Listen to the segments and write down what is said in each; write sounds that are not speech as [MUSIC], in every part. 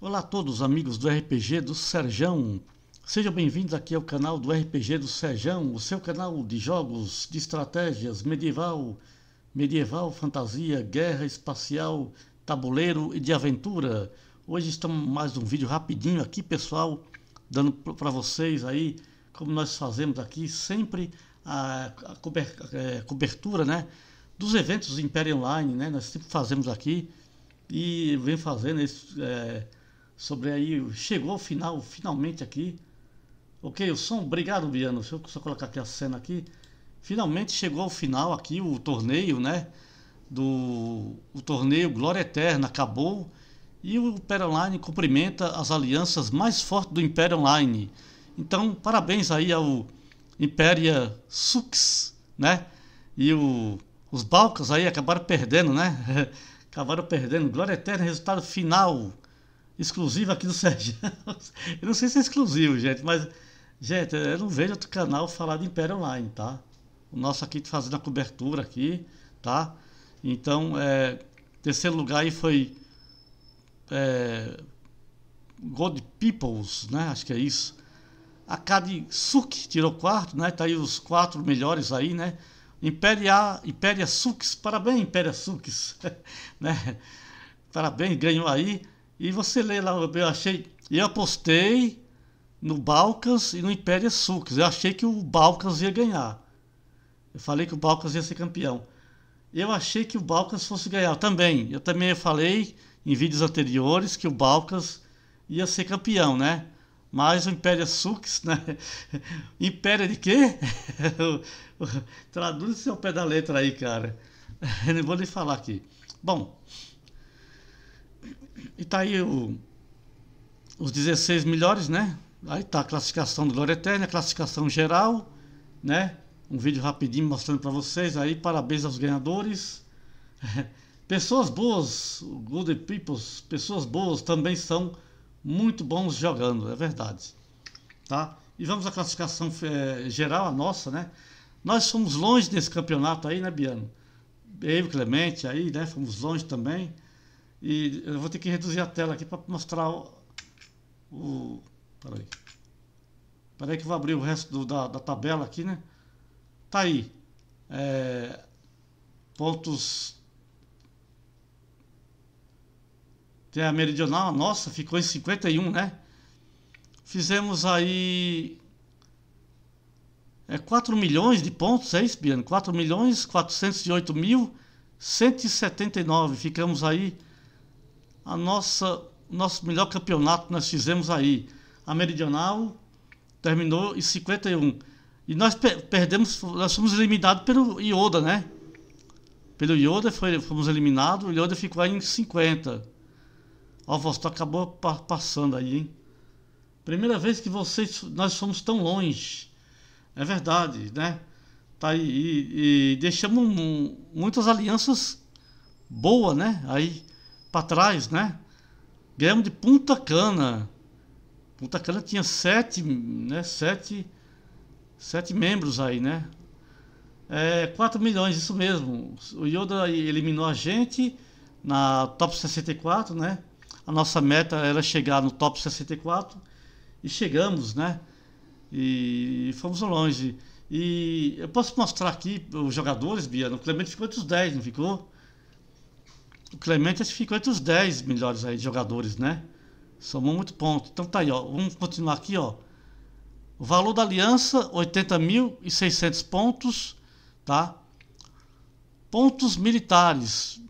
Olá a todos, amigos do RPG do Serjão. Sejam bem-vindos aqui ao canal do RPG do Serjão, o seu canal de jogos, de estratégias, medieval, medieval, fantasia, guerra espacial, tabuleiro e de aventura. Hoje estamos mais um vídeo rapidinho aqui, pessoal, dando para vocês aí como nós fazemos aqui sempre a, a, cober, a, é, cobertura, né, dos eventos do Império Online, né? Nós sempre fazemos aqui e vem fazendo esse, é, sobre aí, chegou ao final, finalmente aqui. Ok, o som, obrigado Biano, deixa eu só colocar aqui a cena aqui. Finalmente chegou ao final aqui o torneio, né? Do o torneio Glória Eterna acabou e o Império Online cumprimenta as alianças mais fortes do Império Online. Então, parabéns aí ao Impéria Sux, né? E o, os Balcas aí acabaram perdendo, né? [LAUGHS] acabaram perdendo. Glória Eterna, resultado final exclusivo aqui do Sérgio. [LAUGHS] Eu não sei se é exclusivo, gente, mas, gente, eu não vejo outro canal falar de Império Online, tá? O nosso aqui tá fazendo a cobertura aqui, tá? Então, é, terceiro lugar aí foi é, God Peoples, né? Acho que é isso. A Cade Suk tirou quarto, né? Tá aí os quatro melhores aí, né? Imperia, Imperia Sux, parabéns, Imperia Sux, [LAUGHS] né? Parabéns, ganhou aí. E você lê lá, eu achei. Eu apostei no Balcas e no Império Sucs. Eu achei que o Balcas ia ganhar. Eu falei que o Balcas ia ser campeão. Eu achei que o Balcas fosse ganhar também. Eu também falei em vídeos anteriores que o Balcas ia ser campeão, né? Mas o Império Sucs, né? [LAUGHS] Império de quê? [LAUGHS] Traduz seu pé da letra aí, cara. [LAUGHS] Não vou nem falar aqui. Bom, e tá aí o, os 16 melhores, né? Aí tá a classificação do Glória Eterna, a classificação geral, né? Um vídeo rapidinho mostrando para vocês aí. Parabéns aos ganhadores. [LAUGHS] Pessoas boas, good people, pessoas boas também são muito bons jogando, é verdade. Tá? E vamos à classificação é, geral, a nossa, né? Nós fomos longe nesse campeonato aí, né, Biano? Eu e Clemente aí, né? Fomos longe também. E eu vou ter que reduzir a tela aqui para mostrar o, o. Peraí. Peraí que eu vou abrir o resto do, da, da tabela aqui, né? Tá aí. É, pontos. Tem a meridional, nossa, ficou em 51, né? Fizemos aí. É 4 milhões de pontos, é isso, Biano? 4 milhões 408 mil 179. Ficamos aí a nossa nosso melhor campeonato que nós fizemos aí. A Meridional terminou em 51. E nós perdemos, nós fomos eliminados pelo Ioda, né? Pelo Ioda foi, fomos eliminados, o Ioda ficou aí em 50. Ó, o Vostok tá acabou pa passando aí, hein? Primeira vez que vocês, nós fomos tão longe. É verdade, né? Tá aí, e, e deixamos um, muitas alianças boas, né? Aí para trás, né? Ganhamos de Punta Cana. Punta Cana tinha sete, né? Sete, sete membros aí, né? É, 4 milhões, isso mesmo. O Yoda eliminou a gente na top 64, né? A nossa meta era chegar no top 64 e chegamos, né? E fomos longe. E eu posso mostrar aqui os jogadores, Biano. O Clemente ficou entre os 10, não ficou? o Clemente ficou entre os 10 melhores aí, jogadores, né? Somou muito ponto. Então tá aí, ó. Vamos continuar aqui, ó. O valor da aliança, 80.600 pontos, tá? Pontos militares,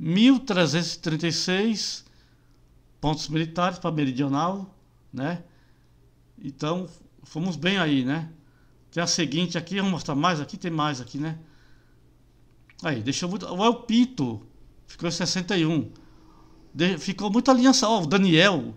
1.336 pontos militares para Meridional, né? Então, fomos bem aí, né? Tem a seguinte aqui, vamos mostrar mais aqui, tem mais aqui, né? Aí, deixou muito... O Pito ficou em 61. De, ficou muita aliança. Ó, oh, o Daniel,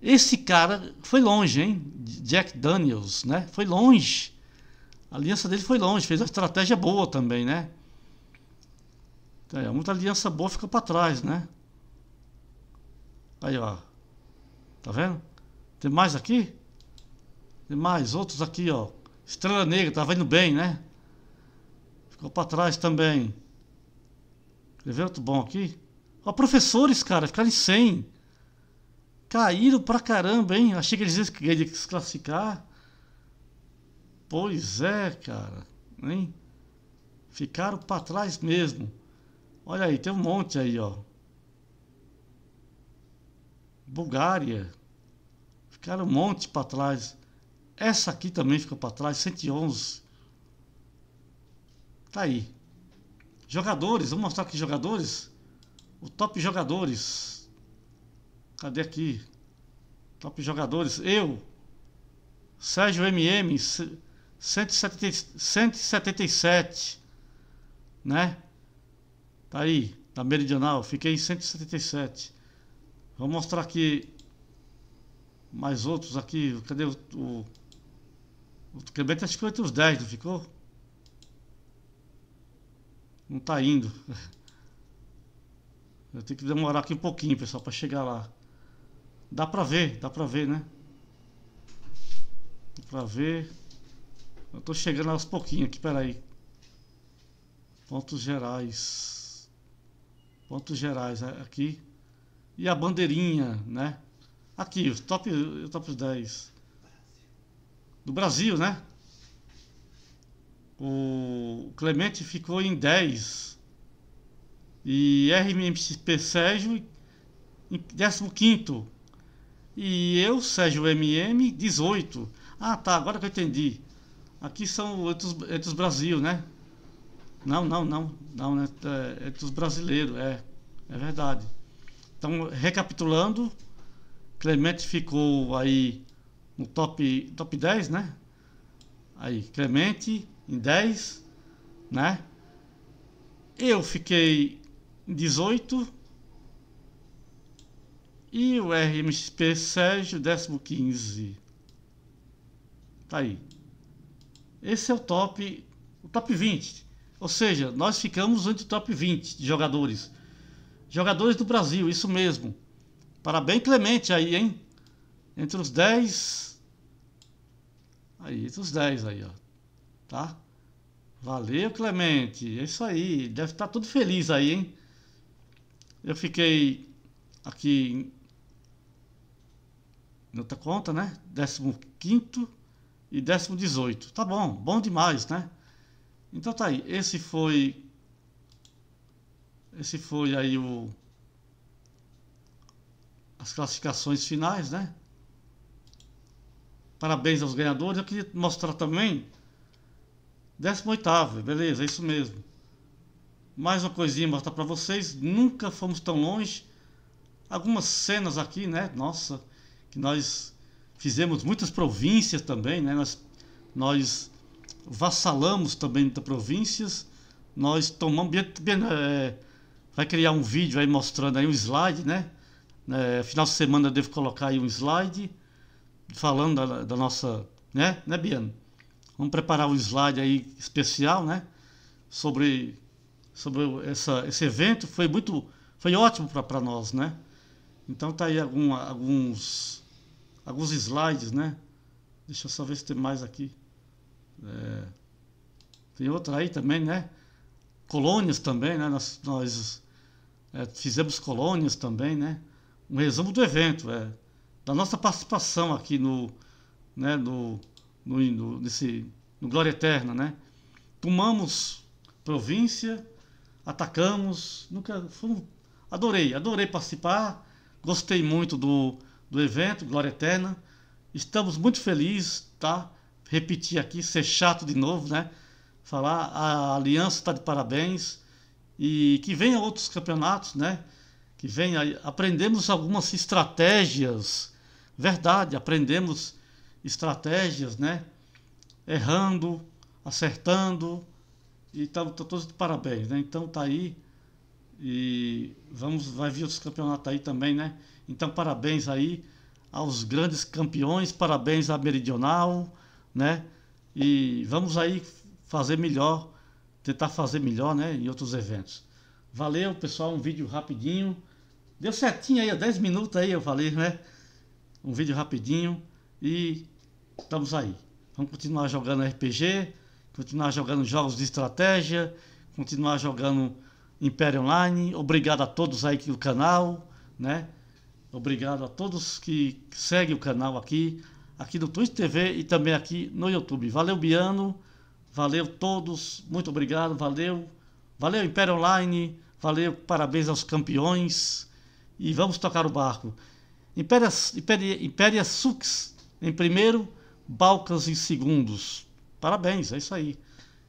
esse cara foi longe, hein? Jack Daniels, né? Foi longe. A aliança dele foi longe, fez uma estratégia boa também, né? é, muita aliança boa ficou para trás, né? Aí, ó. Tá vendo? Tem mais aqui? Tem mais outros aqui, ó. Estrela Negra, tava indo bem, né? Ficou para trás também. Quer bom aqui? Ó, professores, cara, ficaram em 100. Caíram pra caramba, hein? Achei que eles iam se classificar. Pois é, cara. Hein? Ficaram pra trás mesmo. Olha aí, tem um monte aí, ó. Bulgária. Ficaram um monte pra trás. Essa aqui também ficou pra trás, 111. Tá aí. Jogadores, vamos mostrar aqui jogadores. O top jogadores. Cadê aqui? Top jogadores. Eu, Sérgio MM, 177, né? Tá aí, da Meridional, fiquei em 177. Vou mostrar aqui mais outros aqui. Cadê o. O, o Quebec acho que foi entre os 10, não ficou? Não tá indo. [LAUGHS] Eu tenho que demorar aqui um pouquinho, pessoal, para chegar lá. Dá pra ver, dá pra ver, né? Dá pra ver. Eu tô chegando aos pouquinhos aqui, peraí. Pontos gerais. Pontos gerais, é, aqui. E a bandeirinha, né? Aqui, os top, top 10. Do Brasil, né? O Clemente ficou em 10. E RMP Sérgio em 15. E eu, Sérgio MM, 18. Ah, tá, agora que eu entendi. Aqui são entre os, Brasil, né? Não, não, não. Não, né? É, entre os brasileiros, é. É verdade. Então, recapitulando, Clemente ficou aí no top, top 10, né? Aí, Clemente, em 10, né? Eu fiquei em 18 e o RMXP Sérgio 15. Tá aí. Esse é o top, o top 20. Ou seja, nós ficamos entre o top 20 de jogadores. Jogadores do Brasil, isso mesmo. Parabéns Clemente aí, hein? Entre os 10 Aí, entre os 10 aí, ó tá? Valeu, Clemente. É isso aí. Deve estar tá tudo feliz aí, hein? Eu fiquei aqui em outra conta, né? 15 e 18. Tá bom, bom demais, né? Então tá aí. Esse foi. Esse foi aí o. As classificações finais, né? Parabéns aos ganhadores. Eu queria mostrar também 18, beleza, é isso mesmo. Mais uma coisinha mostrar pra vocês. Nunca fomos tão longe. Algumas cenas aqui, né? Nossa, que nós fizemos muitas províncias também, né? Nós, nós vassalamos também muitas províncias. Nós tomamos. É, vai criar um vídeo aí mostrando aí um slide, né? É, final de semana eu devo colocar aí um slide falando da, da nossa. Né, né, Biano? Vamos preparar um slide aí especial, né? Sobre, sobre essa, esse evento. Foi muito, foi ótimo para nós, né? Então tá aí algum, alguns, alguns slides, né? Deixa eu só ver se tem mais aqui. É, tem outra aí também, né? Colônias também, né? Nós, nós é, fizemos colônias também, né? Um resumo do evento, é, da nossa participação aqui no, né, no, no, no, nesse, no Glória Eterna, né? Tomamos província, atacamos, nunca fomos, adorei, adorei participar, gostei muito do, do evento Glória Eterna, estamos muito felizes, tá? Repetir aqui, ser chato de novo, né? Falar, a aliança está de parabéns e que venha outros campeonatos, né? Que venha, aprendemos algumas estratégias, verdade, aprendemos estratégias, né? Errando, acertando. E tá, tá todos de parabéns, né? Então tá aí. E vamos, vai vir outros campeonatos aí também, né? Então parabéns aí aos grandes campeões, parabéns à Meridional, né? E vamos aí fazer melhor, tentar fazer melhor, né? Em outros eventos. Valeu, pessoal, um vídeo rapidinho. Deu certinho aí, 10 minutos aí, eu falei, né? Um vídeo rapidinho. E estamos aí. Vamos continuar jogando RPG, continuar jogando jogos de estratégia, continuar jogando Império Online. Obrigado a todos aí o canal, né? Obrigado a todos que seguem o canal aqui, aqui no Twitch TV e também aqui no YouTube. Valeu, Biano. Valeu todos. Muito obrigado. Valeu. Valeu, Império Online. Valeu, parabéns aos campeões. E vamos tocar o barco. Impéria, Impéria, Impéria Sux em primeiro, Balcas em segundos. Parabéns, é isso aí.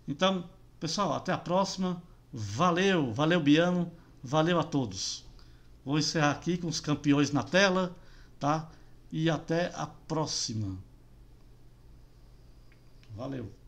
Então, pessoal, até a próxima. Valeu, valeu Biano, valeu a todos. Vou encerrar aqui com os campeões na tela, tá? E até a próxima. Valeu.